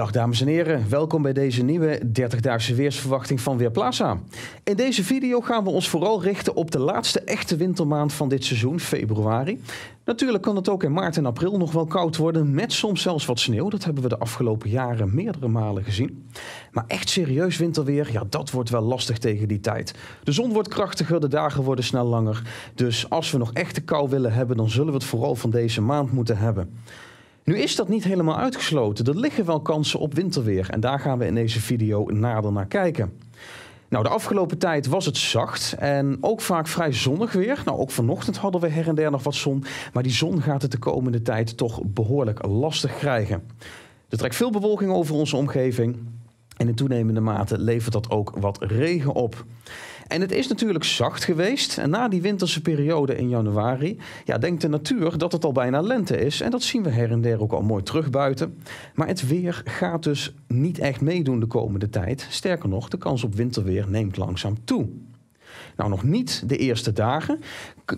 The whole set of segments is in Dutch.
Dag dames en heren, welkom bij deze nieuwe 30-daagse weersverwachting van Weerplaza. In deze video gaan we ons vooral richten op de laatste echte wintermaand van dit seizoen, februari. Natuurlijk kan het ook in maart en april nog wel koud worden, met soms zelfs wat sneeuw. Dat hebben we de afgelopen jaren meerdere malen gezien. Maar echt serieus winterweer, ja, dat wordt wel lastig tegen die tijd. De zon wordt krachtiger, de dagen worden snel langer. Dus als we nog echte kou willen hebben, dan zullen we het vooral van deze maand moeten hebben. Nu is dat niet helemaal uitgesloten. Er liggen wel kansen op winterweer. En daar gaan we in deze video nader naar kijken. Nou, de afgelopen tijd was het zacht en ook vaak vrij zonnig weer. Nou, ook vanochtend hadden we her en der nog wat zon. Maar die zon gaat het de komende tijd toch behoorlijk lastig krijgen. Er trekt veel bewolking over onze omgeving. En in toenemende mate levert dat ook wat regen op. En het is natuurlijk zacht geweest. En na die winterse periode in januari, ja, denkt de natuur dat het al bijna lente is. En dat zien we her en der ook al mooi terug buiten. Maar het weer gaat dus niet echt meedoen de komende tijd. Sterker nog, de kans op winterweer neemt langzaam toe. Nou, nog niet de eerste dagen.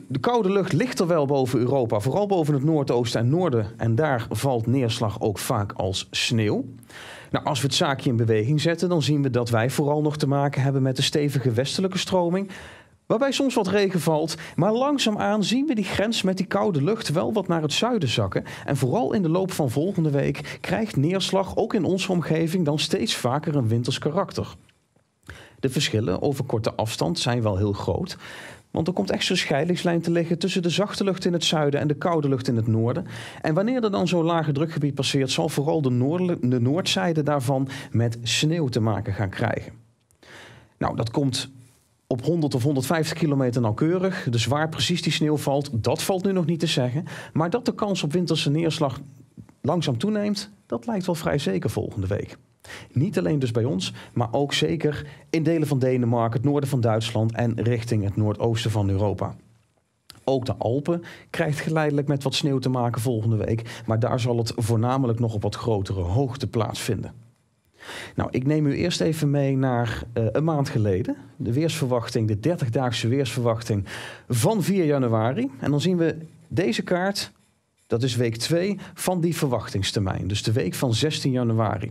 De koude lucht ligt er wel boven Europa, vooral boven het noordoosten en noorden. En daar valt neerslag ook vaak als sneeuw. Nou, als we het zaakje in beweging zetten, dan zien we dat wij vooral nog te maken hebben met de stevige westelijke stroming. Waarbij soms wat regen valt, maar langzaamaan zien we die grens met die koude lucht wel wat naar het zuiden zakken. En vooral in de loop van volgende week krijgt neerslag ook in onze omgeving dan steeds vaker een winters karakter. De verschillen over korte afstand zijn wel heel groot. Want er komt echt zo'n scheidingslijn te liggen tussen de zachte lucht in het zuiden en de koude lucht in het noorden. En wanneer er dan zo'n lage drukgebied passeert, zal vooral de, de noordzijde daarvan met sneeuw te maken gaan krijgen. Nou, dat komt op 100 of 150 kilometer nauwkeurig. Dus waar precies die sneeuw valt, dat valt nu nog niet te zeggen. Maar dat de kans op winterse neerslag langzaam toeneemt, dat lijkt wel vrij zeker volgende week. Niet alleen dus bij ons, maar ook zeker in delen van Denemarken, het noorden van Duitsland en richting het noordoosten van Europa. Ook de Alpen krijgt geleidelijk met wat sneeuw te maken volgende week, maar daar zal het voornamelijk nog op wat grotere hoogte plaatsvinden. Nou, ik neem u eerst even mee naar eh, een maand geleden. De weersverwachting, de 30-daagse weersverwachting van 4 januari. En dan zien we deze kaart, dat is week 2 van die verwachtingstermijn. Dus de week van 16 januari.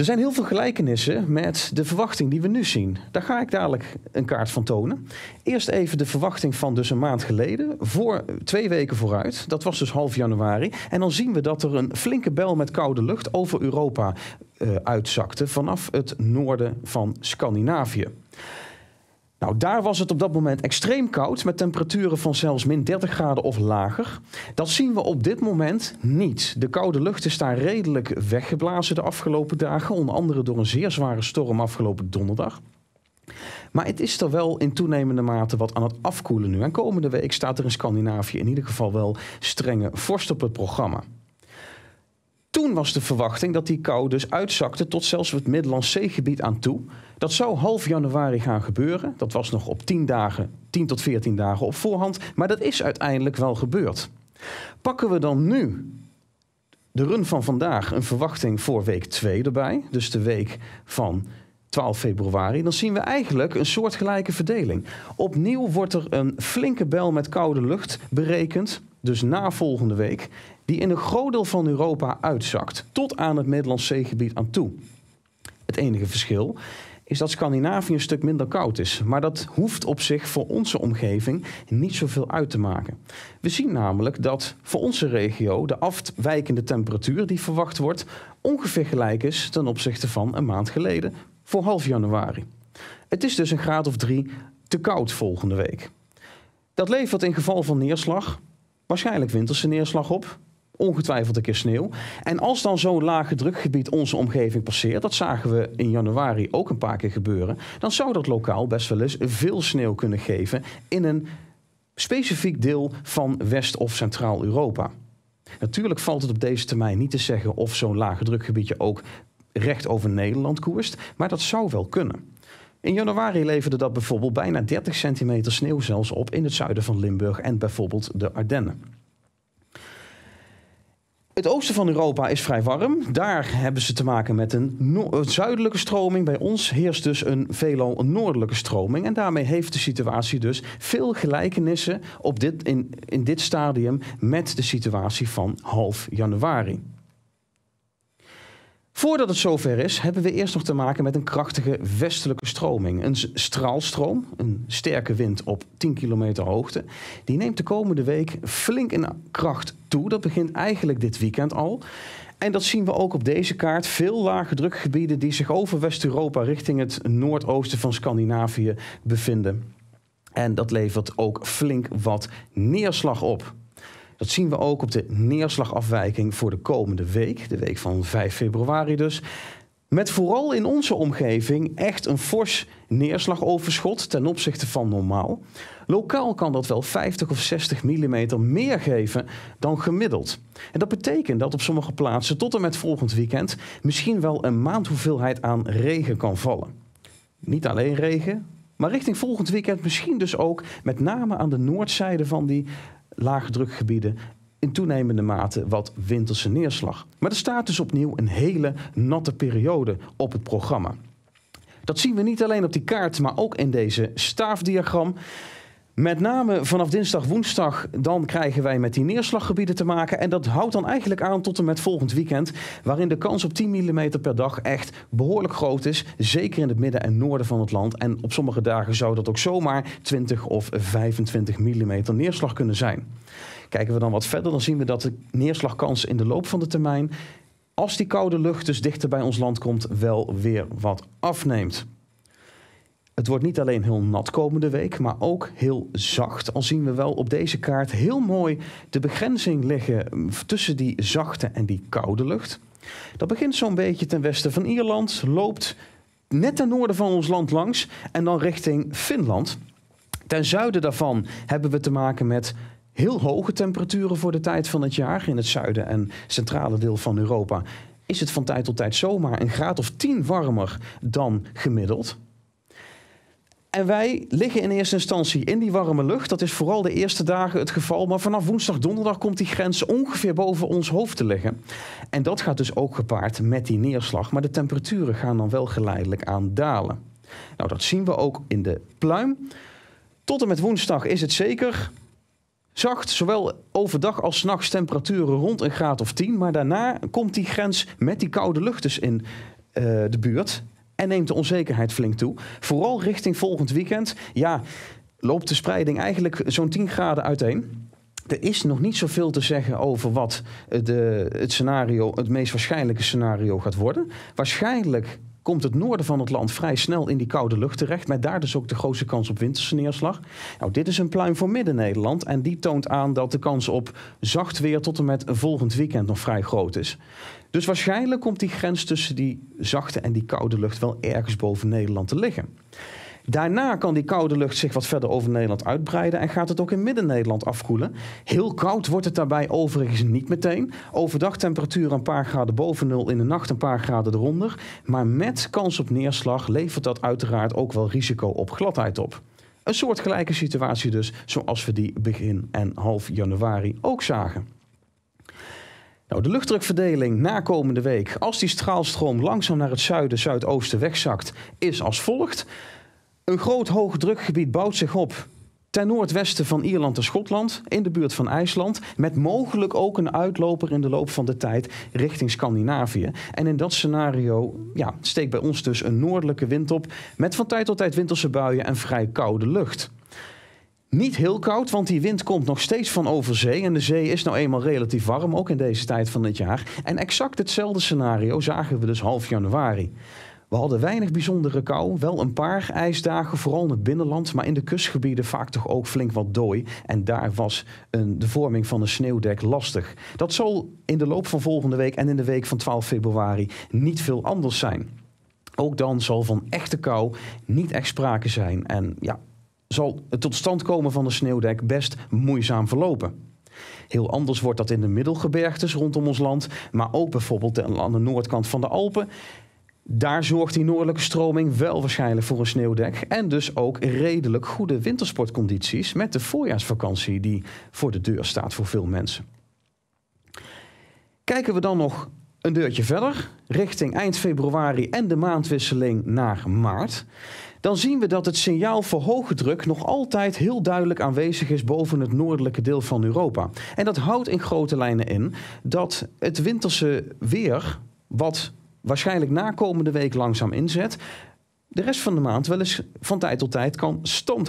Er zijn heel veel gelijkenissen met de verwachting die we nu zien. Daar ga ik dadelijk een kaart van tonen. Eerst even de verwachting van dus een maand geleden, voor twee weken vooruit. Dat was dus half januari. En dan zien we dat er een flinke bel met koude lucht over Europa eh, uitzakte vanaf het noorden van Scandinavië. Nou, daar was het op dat moment extreem koud met temperaturen van zelfs min 30 graden of lager. Dat zien we op dit moment niet. De koude lucht is daar redelijk weggeblazen de afgelopen dagen, onder andere door een zeer zware storm afgelopen donderdag. Maar het is er wel in toenemende mate wat aan het afkoelen nu. En komende week staat er in Scandinavië in ieder geval wel strenge vorst op het programma. Toen was de verwachting dat die kou dus uitzakte tot zelfs het Middellandse zeegebied aan toe. Dat zou half januari gaan gebeuren. Dat was nog op 10 dagen, 10 tot 14 dagen op voorhand. Maar dat is uiteindelijk wel gebeurd. Pakken we dan nu de run van vandaag een verwachting voor week 2 erbij, dus de week van 12 februari, dan zien we eigenlijk een soortgelijke verdeling. Opnieuw wordt er een flinke bel met koude lucht berekend, dus na volgende week, die in een groot deel van Europa uitzakt, tot aan het Middellandse zeegebied aan toe. Het enige verschil is dat Scandinavië een stuk minder koud is. Maar dat hoeft op zich voor onze omgeving niet zoveel uit te maken. We zien namelijk dat voor onze regio de afwijkende temperatuur die verwacht wordt ongeveer gelijk is ten opzichte van een maand geleden voor half januari. Het is dus een graad of drie te koud volgende week. Dat levert in geval van neerslag waarschijnlijk winterse neerslag op, ongetwijfeld een keer sneeuw. En als dan zo'n lage drukgebied onze omgeving passeert, dat zagen we in januari ook een paar keer gebeuren, dan zou dat lokaal best wel eens veel sneeuw kunnen geven in een specifiek deel van West- of Centraal-Europa. Natuurlijk valt het op deze termijn niet te zeggen of zo'n lage drukgebiedje ook recht over Nederland koerst, maar dat zou wel kunnen. In januari leverde dat bijvoorbeeld bijna 30 centimeter sneeuw zelfs op in het zuiden van Limburg en bijvoorbeeld de Ardennen. Het oosten van Europa is vrij warm. Daar hebben ze te maken met een zuidelijke stroming. Bij ons heerst dus een veelal noordelijke stroming. En daarmee heeft de situatie dus veel gelijkenissen op dit, in, in dit stadium met de situatie van half januari. Voordat het zover is, hebben we eerst nog te maken met een krachtige westelijke stroming. Een straalstroom, een sterke wind op 10 kilometer hoogte. Die neemt de komende week flink in kracht toe. Dat begint eigenlijk dit weekend al. En dat zien we ook op deze kaart. Veel lage drukgebieden die zich over West-Europa richting het noordoosten van Scandinavië bevinden. En dat levert ook flink wat neerslag op. Dat zien we ook op de neerslagafwijking voor de komende week, de week van 5 februari dus. Met vooral in onze omgeving echt een fors neerslagoverschot ten opzichte van normaal. Lokaal kan dat wel 50 of 60 mm meer geven dan gemiddeld. En dat betekent dat op sommige plaatsen tot en met volgend weekend misschien wel een maand hoeveelheid aan regen kan vallen. Niet alleen regen, maar richting volgend weekend misschien dus ook met name aan de noordzijde van die laagdrukgebieden in toenemende mate wat winterse neerslag. Maar er staat dus opnieuw een hele natte periode op het programma. Dat zien we niet alleen op die kaart, maar ook in deze staafdiagram. Met name vanaf dinsdag, woensdag, dan krijgen wij met die neerslaggebieden te maken. En dat houdt dan eigenlijk aan tot en met volgend weekend, waarin de kans op 10 mm per dag echt behoorlijk groot is. Zeker in het midden en noorden van het land. En op sommige dagen zou dat ook zomaar 20 of 25 mm neerslag kunnen zijn. Kijken we dan wat verder, dan zien we dat de neerslagkans in de loop van de termijn, als die koude lucht dus dichter bij ons land komt, wel weer wat afneemt. Het wordt niet alleen heel nat komende week, maar ook heel zacht. Al zien we wel op deze kaart heel mooi de begrenzing liggen mm, tussen die zachte en die koude lucht. Dat begint zo'n beetje ten westen van Ierland, loopt net ten noorden van ons land langs en dan richting Finland. Ten zuiden daarvan hebben we te maken met heel hoge temperaturen voor de tijd van het jaar in het zuiden en centrale deel van Europa. Is het van tijd tot tijd zomaar een graad of 10 warmer dan gemiddeld? En wij liggen in eerste instantie in die warme lucht. Dat is vooral de eerste dagen het geval. Maar vanaf woensdag, donderdag komt die grens ongeveer boven ons hoofd te liggen. En dat gaat dus ook gepaard met die neerslag. Maar de temperaturen gaan dan wel geleidelijk aan dalen. Nou, dat zien we ook in de pluim. Tot en met woensdag is het zeker zacht, zowel overdag als nachts temperaturen rond een graad of 10. Maar daarna komt die grens met die koude lucht dus in eh, de buurt en neemt de onzekerheid flink toe. Vooral richting volgend weekend. Ja, loopt de spreiding eigenlijk zo'n 10 graden uiteen. Er is nog niet zoveel te zeggen over wat de, het scenario, het meest waarschijnlijke scenario gaat worden. Waarschijnlijk komt het noorden van het land vrij snel in die koude lucht terecht. Met daar dus ook de grootste kans op winterse neerslag. Nou, dit is een pluim voor Midden-Nederland. En die toont aan dat de kans op zacht weer tot en met volgend weekend nog vrij groot is. Dus waarschijnlijk komt die grens tussen die zachte en die koude lucht wel ergens boven Nederland te liggen. Daarna kan die koude lucht zich wat verder over Nederland uitbreiden en gaat het ook in Midden-Nederland afkoelen. Heel koud wordt het daarbij overigens niet meteen. Overdag temperatuur een paar graden boven nul, in de nacht een paar graden eronder. Maar met kans op neerslag levert dat uiteraard ook wel risico op gladheid op. Een soortgelijke situatie dus, zoals we die begin en half januari ook zagen. Nou, de luchtdrukverdeling na komende week, als die straalstroom langzaam naar het zuiden, zuidoosten wegzakt, is als volgt. Een groot hoogdrukgebied bouwt zich op ten noordwesten van Ierland en Schotland, in de buurt van IJsland, met mogelijk ook een uitloper in de loop van de tijd richting Scandinavië. En in dat scenario ja, steekt bij ons dus een noordelijke wind op, met van tijd tot tijd winterse buien en vrij koude lucht. Niet heel koud, want die wind komt nog steeds van over zee. En de zee is nou eenmaal relatief warm, ook in deze tijd van het jaar. En exact hetzelfde scenario zagen we dus half januari. We hadden weinig bijzondere kou, wel een paar ijsdagen, vooral in het binnenland, maar in de kustgebieden vaak toch ook flink wat dooi. En daar was een, de vorming van een sneeuwdek lastig. Dat zal in de loop van volgende week en in de week van 12 februari niet veel anders zijn. Ook dan zal van echte kou niet echt sprake zijn. En ja, zal het tot stand komen van de sneeuwdek best moeizaam verlopen. Heel anders wordt dat in de middelgebergtes rondom ons land, maar ook bijvoorbeeld aan de noordkant van de Alpen. Daar zorgt die noordelijke stroming wel waarschijnlijk voor een sneeuwdek en dus ook redelijk goede wintersportcondities met de voorjaarsvakantie die voor de deur staat voor veel mensen. Kijken we dan nog een deurtje verder, richting eind februari en de maandwisseling naar maart, dan zien we dat het signaal voor hoge druk nog altijd heel duidelijk aanwezig is boven het noordelijke deel van Europa. En dat houdt in grote lijnen in dat het winterse weer, wat waarschijnlijk na komende week langzaam inzet, de rest van de maand wel eens van tijd tot tijd kan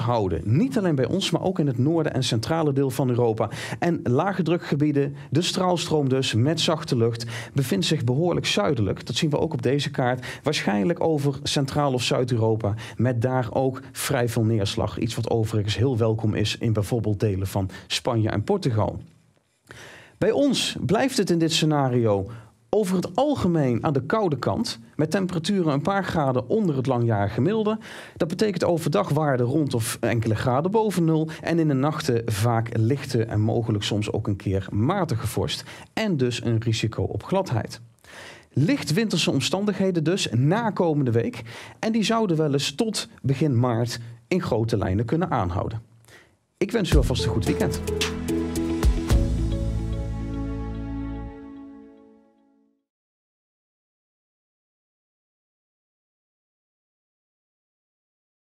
houden, Niet alleen bij ons, maar ook in het noorden en centrale deel van Europa. En lage drukgebieden, de straalstroom dus met zachte lucht, bevindt zich behoorlijk zuidelijk. Dat zien we ook op deze kaart. Waarschijnlijk over Centraal- of Zuid-Europa. Met daar ook vrij veel neerslag. Iets wat overigens heel welkom is in bijvoorbeeld delen van Spanje en Portugal. Bij ons blijft het in dit scenario over het algemeen aan de koude kant, met temperaturen een paar graden onder het langjarig gemiddelde. Dat betekent overdag waarden rond of enkele graden boven nul en in de nachten vaak lichte en mogelijk soms ook een keer matige vorst en dus een risico op gladheid. Licht winterse omstandigheden dus na komende week en die zouden wel eens tot begin maart in grote lijnen kunnen aanhouden. Ik wens u alvast een goed weekend.